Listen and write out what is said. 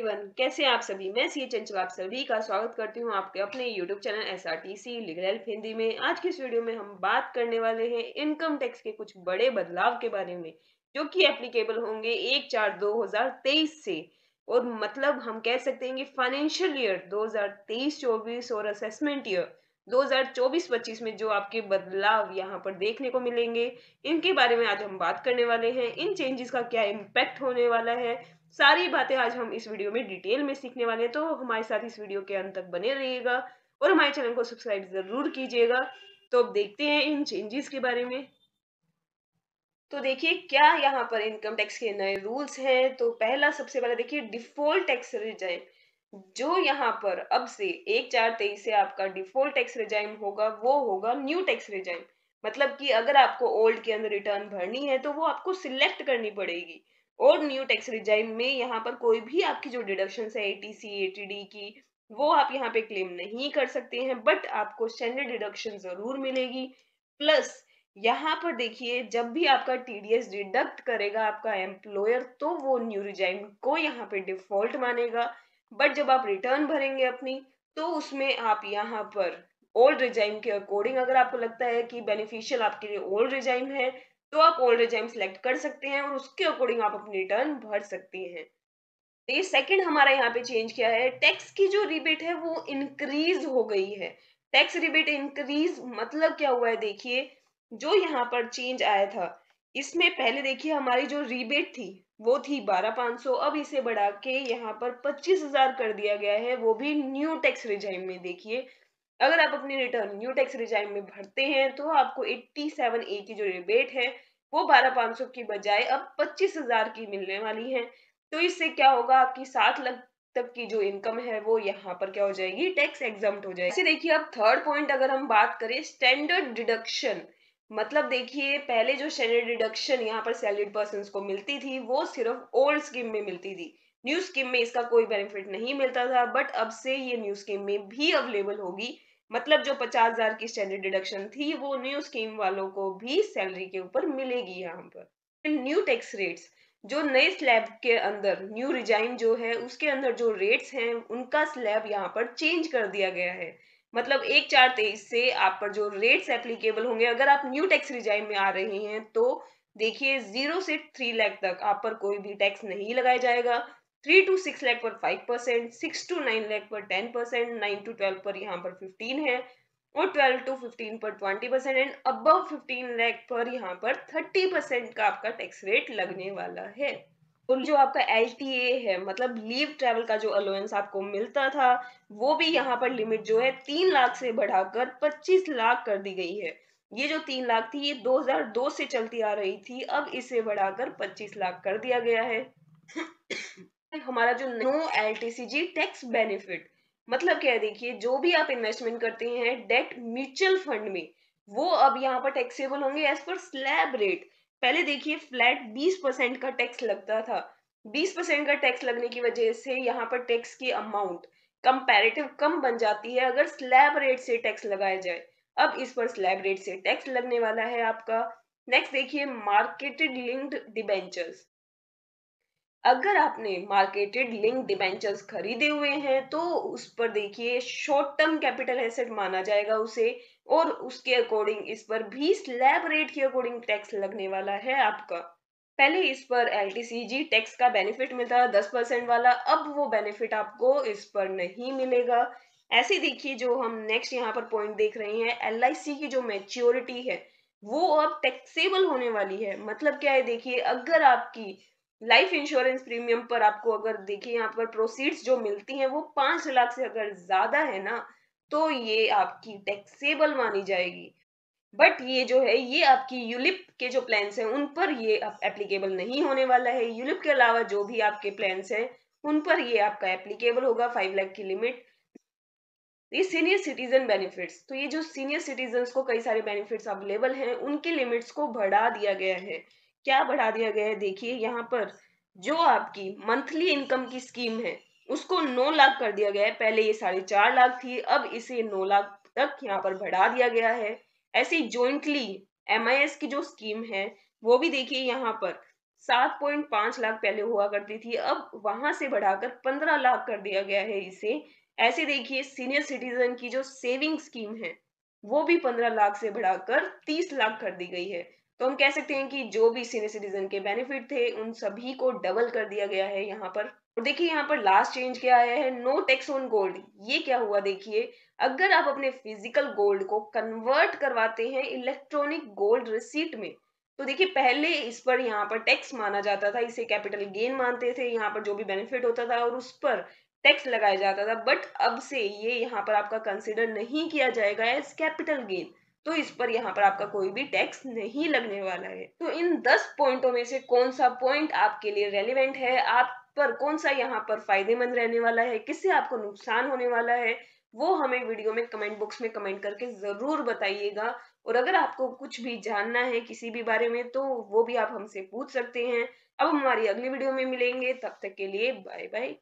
everyone कैसे आप सभी मैं सी चंचल आप सभी का स्वागत करती हूँ आपके अपने YouTube channel S R T C legal Hindi में आज की इस वीडियो में हम बात करने वाले हैं इनकम टैक्स के कुछ बड़े बदलाव के बारे में जो कि एप्लीकेबल होंगे एक चार दो हजार तेईस से और मतलब हम कह सकते हैं कि फाइनेंशियल ईयर दो हजार तेईस चौबीस और असेसमेंट ईयर 2024-25 में जो आपके बदलाव यहाँ पर देखने को मिलेंगे इनके बारे में आज हम बात करने वाले हैं इन चेंजेस का क्या इम्पैक्ट होने वाला है सारी बातें आज हम इस वीडियो में डिटेल में सीखने वाले हैं तो हमारे साथ इस वीडियो के अंत तक बने रहिएगा और हमारे चैनल को सब्सक्राइब जरूर कीजिएगा तो अब देखते हैं इन चेंजेस के बारे में तो देखिए क्या यहाँ पर इनकम टैक्स के नए रूल्स हैं तो पहला सबसे पहला देखिए डिफॉल्ट टैक्स रिजाइन जो यहाँ पर अब से एक चार तेईस से आपका डिफॉल्ट टैक्स रिजाइम होगा वो होगा न्यू टैक्स रिजाइम मतलब कि अगर आपको ओल्ड के अंदर रिटर्न भरनी है तो वो आपको सिलेक्ट करनी पड़ेगी और न्यू टैक्स रिजाइम में यहाँ पर कोई भी आपकी जो डिडक्शन है एटीसी डी की वो आप यहाँ पे क्लेम नहीं कर सकते हैं बट आपको स्टैंडर्ड डिडक्शन जरूर मिलेगी प्लस यहाँ पर देखिए जब भी आपका टीडीएस डिडक्ट करेगा आपका एम्प्लॉयर तो वो न्यू रिजाइम को यहाँ पे डिफॉल्ट मानेगा बट जब आप रिटर्न भरेंगे अपनी तो उसमें आप यहाँ पर ओल्ड रिजाइम के अकॉर्डिंग अगर आपको लगता है कि बेनिफिशियल आपके लिए ओल्ड रिजाइम है तो आप ओल्ड रिजाइम सेलेक्ट कर सकते हैं और उसके अकॉर्डिंग आप अपनी रिटर्न भर सकते हैं तो ये सेकेंड हमारा यहाँ पे चेंज किया है टैक्स की जो रिबेट है वो इंक्रीज हो गई है टैक्स रिबेट इंक्रीज मतलब क्या हुआ है देखिए जो यहाँ पर चेंज आया था इसमें पहले देखिए हमारी जो रिबेट थी वो थी बारह पांच सौ अब इसे बढ़ा के यहाँ पर पच्चीस हजार कर दिया गया है वो भी न्यू टैक्स रिजाइम में देखिए अगर आप अपनी रिटर्न न्यू टैक्स रिजाइम में भरते हैं तो आपको एट्टी सेवन ए की जो रिबेट है वो बारह पांच सौ की बजाय अब पच्चीस हजार की मिलने वाली है तो इससे क्या होगा आपकी सात लाख तक की जो इनकम है वो यहाँ पर क्या हो जाएगी टैक्स एग्जाम हो जाएगी देखिए अब थर्ड पॉइंट अगर हम बात करें स्टैंडर्ड डिडक्शन मतलब देखिए पहले जो सैलरी डिडक्शन यहाँ पर सैलरीड पर्सन को मिलती थी वो सिर्फ ओल्ड स्कीम में मिलती थी न्यू स्कीम में इसका कोई बेनिफिट नहीं मिलता था बट अब से ये न्यू स्कीम में भी अवेलेबल होगी मतलब जो पचास हजार की स्टैंडर्ड डिडक्शन थी वो न्यू स्कीम वालों को भी सैलरी के ऊपर मिलेगी यहाँ पर न्यू टैक्स रेट्स जो नए स्लैब के अंदर न्यू रिजाइन जो है उसके अंदर जो रेट्स हैं उनका स्लैब यहाँ पर चेंज कर दिया गया है मतलब एक चार तेईस से आप पर जो रेट्स एप्लीकेबल होंगे अगर आप न्यू टैक्स रिजाइन में आ रहे हैं तो देखिए जीरो से थ्री लाख तक आप पर कोई भी टैक्स नहीं लगाया जाएगा थ्री टू सिक्स लाख पर five percent six to nine lakh पर ten percent nine to twelve पर यहाँ पर फिफ्टीन है और ट्वेल्व टू फिफ्टीन पर twenty percent and above fifteen lakh पर यहाँ पर थर्टी परसेंट का आपका टैक्स रेट लगने वाला है और जो आपका एल है मतलब लीव ट्रैवल का जो अलाउंस आपको मिलता था वो भी यहाँ पर लिमिट जो है तीन लाख से बढ़ाकर पच्चीस लाख कर दी गई है ये जो तीन लाख थी ये 2002 से चलती आ रही थी अब इसे बढ़ाकर 25 लाख कर दिया गया है हमारा जो नो एल टैक्स बेनिफिट मतलब क्या है देखिए जो भी आप इन्वेस्टमेंट करते हैं डेट म्यूचुअल फंड में वो अब यहाँ पर टैक्सेबल होंगे एज पर स्लैब रेट पहले देखिए फ्लैट 20 परसेंट का टैक्स लगता था 20 परसेंट का टैक्स लगने की वजह से यहाँ पर टैक्स की अमाउंट कंपैरेटिव कम बन जाती है अगर स्लैब रेट से टैक्स लगाया जाए अब इस पर स्लैब रेट से टैक्स लगने वाला है आपका नेक्स्ट देखिए मार्केटेड लिंक्ड डिबेंचर्स अगर आपने मार्केटेड लिंक डिबेंचर्स खरीदे हुए हैं तो उस पर देखिए शॉर्ट टर्म कैपिटल एसेट माना जाएगा उसे और उसके अकॉर्डिंग इस पर भी स्लैब रेट के अकॉर्डिंग टैक्स लगने वाला है आपका पहले इस पर एल टैक्स का बेनिफिट मिलता था दस परसेंट वाला अब वो बेनिफिट आपको इस पर नहीं मिलेगा ऐसे देखिए जो हम नेक्स्ट यहाँ पर पॉइंट देख रहे हैं एल की जो मेच्योरिटी है वो अब टैक्सेबल होने वाली है मतलब क्या है देखिए अगर आपकी लाइफ इंश्योरेंस प्रीमियम पर आपको अगर देखिए यहाँ पर प्रोसीड्स जो मिलती हैं वो पांच लाख से अगर ज्यादा है ना तो ये आपकी टैक्सेबल मानी जाएगी बट ये जो है ये आपकी यूलिप के जो प्लान हैं उन पर ये एप्लीकेबल नहीं होने वाला है यूलिप के अलावा जो भी आपके प्लान्स हैं उन पर ये आपका एप्लीकेबल होगा फाइव लाख की लिमिट ये सीनियर सिटीजन बेनिफिट्स तो ये जो सीनियर सिटीजन को कई सारे बेनिफिट्स अवेलेबल हैं उनकी लिमिट्स को बढ़ा दिया गया है क्या बढ़ा दिया गया है देखिए यहाँ पर जो आपकी मंथली इनकम की स्कीम है उसको नौ लाख कर दिया गया है पहले ये साढ़े चार लाख थी अब इसे नौ लाख तक यहाँ पर बढ़ा दिया गया है ऐसे जॉइंटली एम की जो स्कीम है वो भी देखिए यहाँ पर सात पॉइंट पांच लाख पहले हुआ करती थी अब वहां से बढ़ाकर पंद्रह लाख कर दिया गया है इसे ऐसे देखिए सीनियर सिटीजन की जो सेविंग स्कीम है वो भी पंद्रह लाख से बढ़ाकर तीस लाख कर दी गई है तो हम कह सकते हैं कि जो भी सीनियर सिटीजन के बेनिफिट थे उन सभी को डबल कर दिया गया है यहाँ पर और देखिए यहाँ पर लास्ट चेंज क्या आया है नो टैक्स ऑन गोल्ड ये क्या हुआ देखिए अगर आप अपने फिजिकल गोल्ड को कन्वर्ट करवाते हैं इलेक्ट्रॉनिक गोल्ड रिसीट में तो देखिए पहले इस पर यहाँ पर टैक्स माना जाता था इसे कैपिटल गेन मानते थे यहाँ पर जो भी बेनिफिट होता था और उस पर टैक्स लगाया जाता था बट अब से ये यहाँ पर आपका कंसिडर नहीं किया जाएगा एज कैपिटल गेन तो इस पर यहाँ पर आपका कोई भी टैक्स नहीं लगने वाला है तो इन दस पॉइंटों में से कौन सा पॉइंट आपके लिए रेलिवेंट है आप पर कौन सा यहाँ पर फायदेमंद रहने वाला है किससे आपको नुकसान होने वाला है वो हमें वीडियो में कमेंट बॉक्स में कमेंट करके ज़रूर बताइएगा और अगर आपको कुछ भी जानना है किसी भी बारे में तो वो भी आप हमसे पूछ सकते हैं अब हमारी अगली वीडियो में मिलेंगे तब तक के लिए बाय बाय